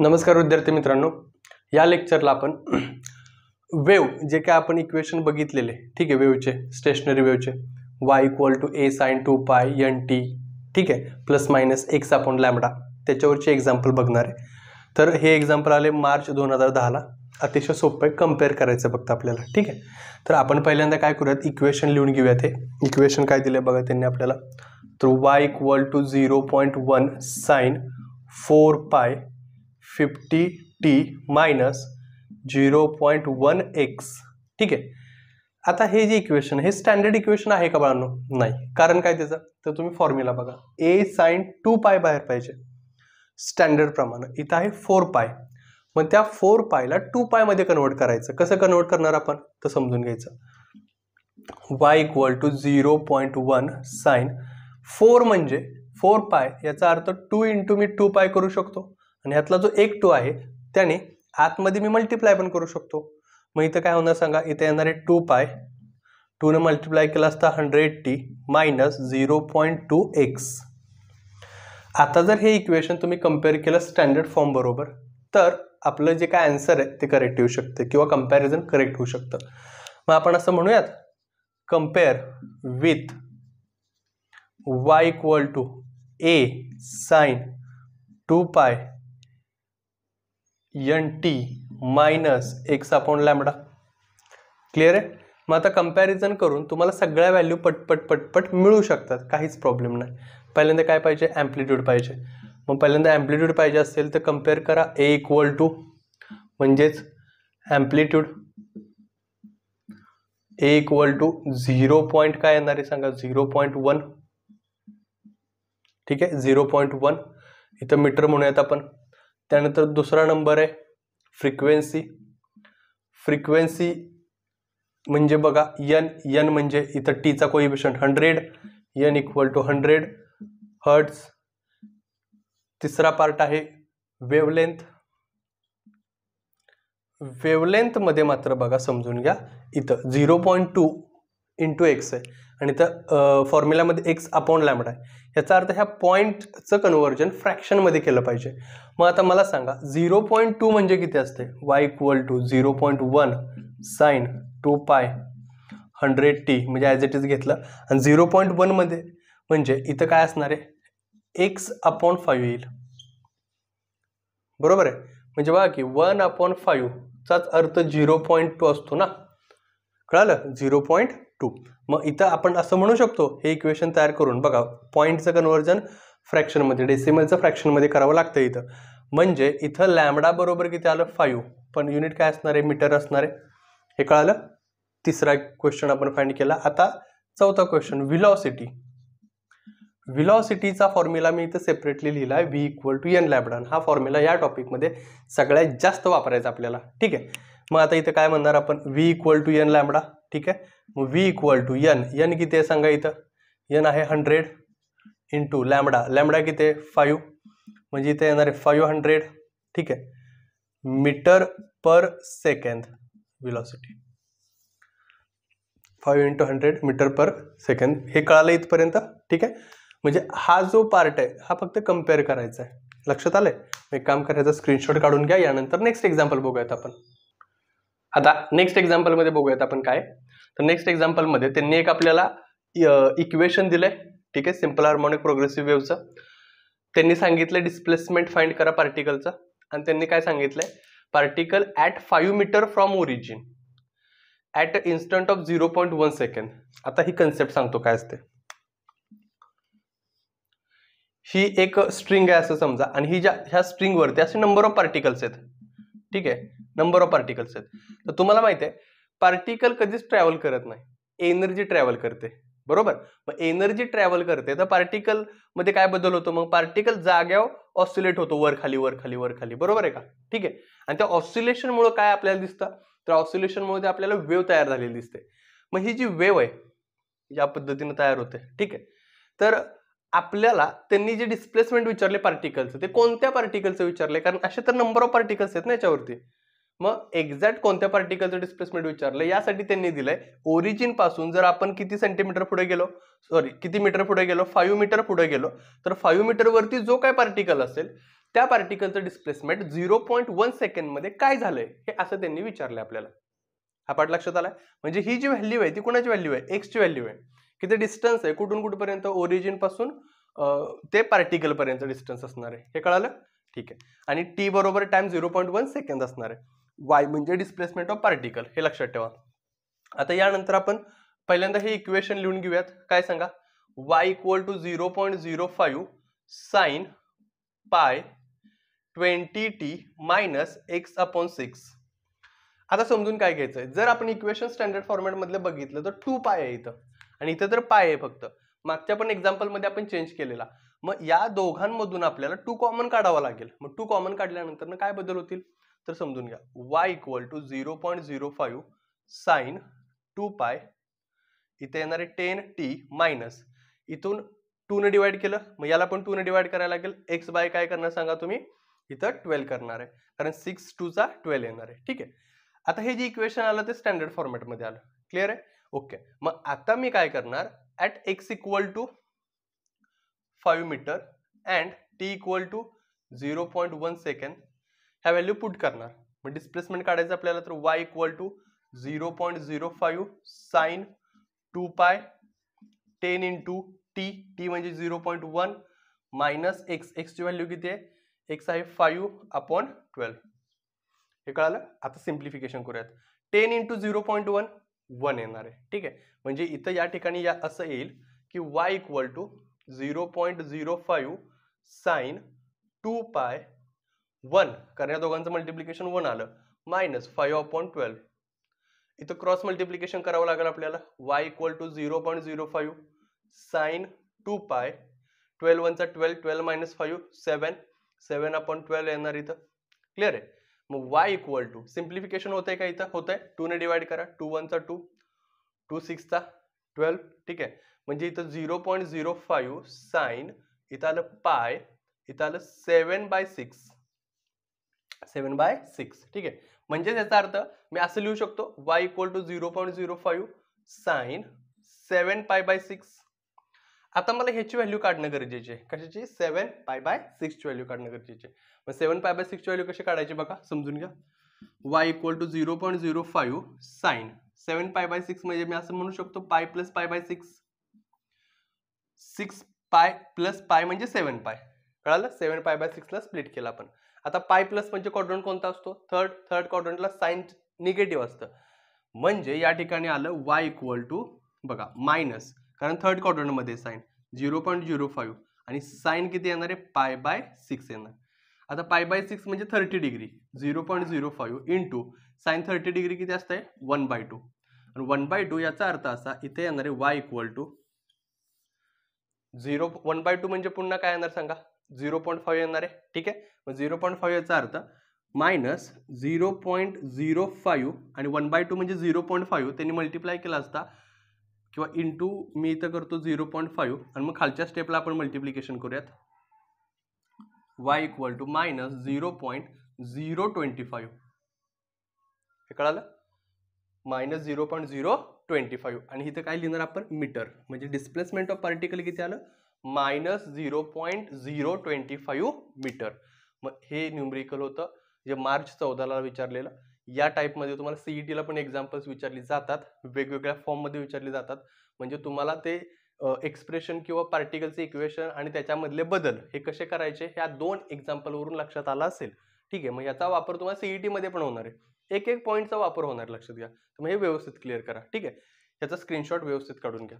नमस्कार विद्यार्थी मित्रांनो या लेक्चरला आपण वेव जे काय आपण इक्वेशन बघितलेले ठीक आहे वेवचे स्टेशनरी वेवचे y equal to a sine two pi n t ठीक आहे प्लस मायनस एक्स आपण लॅमडा त्याच्यावरचे एक्झाम्पल बघणार आहे तर हे एक्झाम्पल आले मार्च दोन हजार दहाला अतिशय सोपं आहे कम्पेअर करायचं फक्त आपल्याला ठीक आहे तर आपण पहिल्यांदा काय करूयात इक्वेशन लिहून घेऊयात हे इक्वेशन काय दिलं बघा त्यांनी आपल्याला तर y equal to zero point one sine four pi fifty t minus zero point one x ठीक आहे आता हे जे इक्वेशन हे स्टँडर्ड इक्वेशन आहे का बाळांनो नाही कारण काय त्याचं तर तुम्ही फॉर्म्युला बघा ए साईन टू पाय बाहेर पाहिजे स्टँडर्ड प्रमाणे इथं आहे फोर पाय मग त्या फोर पायला टू पायमध्ये कन्वर्ट करायचं कसं कन्वर्ट करणार आपण तर समजून घ्यायचं y equal to zero point one sine four म्हणजे फोर पाय याचा earth two into me to पाय करू शकतो आणि यातला जो एक टू आहे त्याने आतमध्ये मी मल्टिप्लाय पण करू शकतो मग इथं काय होणार सांगा इथे येणारे टू पाय टूनं मल्टिप्लाय केला असता hundred t minus zero point two x आता जर हे इक्वेशन तुम्ही कम्पेअर केलं स्टँडर्ड फॉर्म बरोबर तर आपलं जे काय आन्सर आहे ते करेक्ट येऊ शकते किंवा कम्पॅरिझन करेक्ट होऊ शकतं मग आपण असं म्हणूयात compare with y equal to a sine two pi n t minus x upon lambda clear आहे मग आता कम्पॅरिझन करून तुम्हाला सगळ्या व्हॅल्यू पटपट पटपट मिळू शकतात काहीच प्रॉब्लेम नाही पहिल्यांदा काय पाहिजे ॲम्प्लिट्यूड पाहिजे मग पहिल्यांदा ॲम्प्लिट्यूड पाहिजे असेल तर कम्पेअर करा ए इक्वल टू म्हणजेच amplitude a equal to zero point काय येणार आहे सांगा झिरो पॉईंट वन ठीक आहे झिरो पॉईंट वन इथं मीटर म्हणूयात आपण त्यानंतर दुसरा नंबर आहे फ्रिक्वेन्सी फ्रिक्वेन्सी म्हणजे बघा यन यन म्हणजे इथं टीचा coefficient hundred n equal to hundred hertz तिसरा पार्ट आहे वेवलेंथ वेवलेंथमध्ये मात्र बघा समजून घ्या इथं zero point two into x आहे आणि त्या फॉर्म्युल्यामध्ये एक्स अपॉन लॅमडा आहे याचा अर्थ ह्या पॉईंटचं कन्व्हर्जन फ्रॅक्शनमध्ये केलं पाहिजे मग आता मला सांगा झिरो पॉईंट टू म्हणजे किती असते y equal to zero point one sine two pi hundred t म्हणजे ॲज इट इज घेतलं आणि झिरो पॉईंट वनमध्ये म्हणजे इथं काय असणार आहे एक्स अपॉन फाईव्ह येईल बरोबर आहे म्हणजे बघा की वन अपॉन फाईव्हचाच अर्थ झिरो पॉईंट टू असतो ना कळालं झिरो पॉईंट टू मग इथं आपण असं म्हणू शकतो हे इक्वेशन तयार करून बघा पॉईंटचं कन्वर्जन फ्रॅक्शनमध्ये डेसिमलचं फ्रॅक्शनमध्ये करावं लागतं इथं म्हणजे इथं लॅमडा बरोबर किती आलं फाईव्ह पण युनिट काय असणार आहे मीटर असणार आहे हे कळालं तिसरा क्वेश्चन आपण फाईंड केला आता चौथा क्वेश्चन विलॉसिटी विलॉसिटीचा फॉर्म्युला मी इथं सेपरेटली लिहिला आहे v equal to n lambda हा फॉर्म्युला या टॉपिकमध्ये सगळ्यात जास्त वापरायचा आपल्याला ठीक आहे मग आता इथं काय म्हणणार आपण v equal to n lambda ठीक आहे मग v equal to n n किती आहे सांगा इथं यन आहे हंड्रेड इंटू लॅमडा लॅमडा किती आहे फाईव्ह म्हणजे इथे येणार आहे फाईव्ह हंड्रेड ठीक आहे metre per second velocity five into hundred metre per second हे कळालं इथपर्यंत ठीक आहे म्हणजे हा जो पार्ट आहे हा फक्त कम्पेअर करायचा आहे लक्षात आलं एक काम करायचं स्क्रीनशॉट काढून घ्या यानंतर नेक्स्ट एक्झाम्पल बघूयात आपण आता नेक्स्ट एक्झाम्पलमध्ये बघूयात आपण काय तर नेक्स्ट एक्झाम्पलमध्ये त्यांनी एक आपल्याला इक्वेशन दिलंय ठीक आहे सिम्पल हार्मोनिक प्रोग्रेसिव्ह वेव्हचं त्यांनी सांगितलं डिस्प्लेसमेंट फाइंड करा पार्टिकलचं आणि त्यांनी काय सांगितलंय particle at five metre from origin at a instant of zero point one second आता ही कन्सेप्ट सांगतो काय असते ही एक स्ट्रिंग आहे असं समजा आणि ही ज्या ह्या स्ट्रिंगवरती असे नंबर ऑफ पार्टिकल्स आहेत ठीक आहे नंबर ऑफ पार्टिकल्स आहेत तर तुम्हाला माहित आहे पार्टिकल कधीच ट्रॅव्हल करत नाही एनर्जी ट्रॅव्हल करते बरोबर मग एनर्जी ट्रॅव्हल करते तर पार्टिकल मध्ये काय बदल होतो मग पार्टिकल जाग्यावर ऑसिलेट होतो वर खाली वर खाली वर खाली बरोबर आहे का ठीक आहे आणि त्या ऑसिलेशनमुळे काय आपल्याला दिसतं तर ऑसिलेशनमुळे ते आपल्याला वेव तयार झालेली दिसते मग ही जी वेव आहे या पद्धतीनं तयार होते ठीक आहे तर आपल्याला त्यांनी जे डिस्प्लेसमेंट विचारले पार्टिकलचं ते कोणत्या पार्टिकलचं विचारले कारण असे तर नंबर ऑफ पार्टिकल्स आहेत ना याच्यावरती मग एक्झॅक्ट कोणत्या पार्टिकलचं डिस्प्लेसमेंट विचारलं यासाठी त्यांनी दिलंय ओरिजिन पासून जर आपण किती सेंटीमीटर पुढे गेलो सॉरी किती मीटर पुढे गेलो फाईव्ह मीटर पुढे गेलो तर मीटर मीटरवरती जो काय पार्टिकल असेल त्या पार्टिकलचं डिस्प्लेसमेंट झिरो पॉईंट वन सेकंडमध्ये काय झालंय हे असं त्यांनी विचारलं आपल्याला हा पाठ लक्षात आला म्हणजे ही जी व्हॅल्यू आहे ती कोणाची व्हॅल्यू आहे एक्सची व्हॅल्यू आहे किती डिस्टन्स आहे कुठून कुठपर्यंत ओरिजिन पासून ते पार्टिकल डिस्टन्स असणार आहे हे कळालं ठीक आहे आणि टी बरोबर time zero point one second असणार आहे वाय म्हणजे डिस्प्लेसमेंट ऑफ पार्टिकल हे लक्षात ठेवा आता यानंतर आपण पहिल्यांदा हे इक्वेशन लिहून घेऊयात काय सांगा y equal to zero point zero five sine pi twenty t minus x upon six आता समजून काय घ्यायचं आहे जर आपण इक्वेशन स्टँडर्ड फॉर्मॅटमधलं बघितलं तर टू पाय आहे इथं आणि इथं तर पाय आहे फक्त मागच्या पण एक्झाम्पलमध्ये आपण चेंज केलेला मग या दोघांमधून आपल्याला टू कॉमन काढावा लागेल मग टू कॉमन काढल्यानंतर काय बदल होतील तर समजून घ्या y equal to zero point zero five sine two pi इथे येणारे टेन टी मायनस इथून ने डिवाइड केलं मग याला पण टू ने डिवाइड करायला लागेल एक्स बाय काय करणार सांगा तुम्ही इथं ट्वेल्व करणार आहे कारण सिक्स टूचा ट्वेल्व येणार आहे ठीक आहे आता हे जे इक्वेशन आलं ते स्टँडर्ड फॉर्मॅटमध्ये आलं क्लिअर आहे ओके मग आता मी काय करणार at x equal to five metre and t equal to zero point one second ह्या व्हॅल्यू पुट करणार मग डिस्प्लेसमेंट काढायचं आपल्याला तर y equal to zero point zero five sine two pi ten into t t म्हणजे zero point one minus x x एक्सची value किती आहे एक्स आहे फाईव्ह अपॉन ट्वेल्व हे कळालं आता सिम्प्लिफिकेशन करूयात ten into zero point one one येणार आहे ठीक आहे म्हणजे इथं या ठिकाणी या असं येईल की y equal to zero point zero five sine two pi one कारण या दोघांचं मल्टिप्लिकेशन वन आलं मायनस फाईव्ह अपॉन ट्वेल्व इथं क्रॉस मल्टिप्लिकेशन करावं लागेल आपल्याला y equal to zero point zero five sine two pi twelve वनचा twelve twelve minus five seven seven upon twelve येणार इथं क्लिअर आहे मग वाय इक्वल टू सिम्प्लिफिकेशन होतंय का इथं होतंय ने डिवाइड करा टू वनचा टू टू सिक्सचा ट्वेल्व ठीक आहे म्हणजे इथं zero point zero five sine इथं आलं पाय इथं आलं seven by six seven by six ठीक आहे म्हणजे त्याचा अर्थ मी असं लिहू शकतो y equal to zero point zero five sine seven pi by six आता मला ह्याची व्हॅल्यू काढणं गरजेचे आहे कशाची सेवन पाय बाय सिक्सची व्हॅल्यू काढणं गरजेचे आहे मग सेवन पाय बाय सिक्सची व्हॅल्यू कशी काढायची बघा समजून घ्या y equal to zero point zero five sine seven pi by six म्हणजे मी असं म्हणू शकतो pi plus pi by six six pi plus pi म्हणजे सेवन पाय कळालं सेवन पाय बाय सिक्सला स्प्लिट केला आपण आता पाय प्लस म्हणजे क्वाड्रंट कोणता असतो थर्ड थर्ड कॉर्डनला साईन निगेटिव्ह असतं म्हणजे या ठिकाणी आलं वाय इक्वल टू बघा मायनस कारण थर्ड क्वाड्रंटमध्ये sine zero point zero five आणि साईन किती येणार आहे पाय बाय सिक्स येणार आता पाय बाय सिक्स म्हणजे thirty degree zero point zero into sine thirty degree किती असते वन बाय टू आणि वन बाय टू याचा अर्थ असा इथे येणार आहे y equal to zero one by two म्हणजे पुन्हा काय येणार सांगा झिरो पॉईंट फाईव्ह येणार आहे ठीक आहे मग झिरो पॉईंट फाईव्ह याचा अर्थ minus zero point zero five आणि वन बाय टू म्हणजे झिरो पॉईंट फाईव्ह त्यांनी मल्टिप्लाय केला असता किंवा इंटू मी इथं करतो झिरो पॉईंट फाईव्ह आणि मग खालच्या स्टेपला आपण मल्टिप्लिकेशन करूयात y equal to minus zero point zero twenty five हे कळालं minus zero point zero twenty five आणि इथं काय लिहिणार आपण मीटर म्हणजे डिस्प्लेसमेंट ऑफ पार्टिकल किती आलं minus zero point zero twenty five metre मग हे न्यूमरिकल होतं जे मार्च चौदाला विचारलेलं या टाईपमध्ये तुम्हाला टीला e पण एक्झाम्पल्स विचारली जातात वेगवेगळ्या फॉर्ममध्ये विचारली जातात म्हणजे तुम्हाला ते एक्सप्रेशन किंवा पार्टिकलचे इक्वेशन आणि त्याच्यामधले बदल हे कसे करायचे ह्या दोन एक्झाम्पलवरून लक्षात आला असेल ठीक आहे मग याचा वापर तुम्हाला टीमध्ये e पण होणार आहे एक एक पॉईंटचा वापर होणार लक्षात घ्या तर मग हे व्यवस्थित क्लिअर करा ठीक आहे याचा स्क्रीनशॉट व्यवस्थित काढून घ्या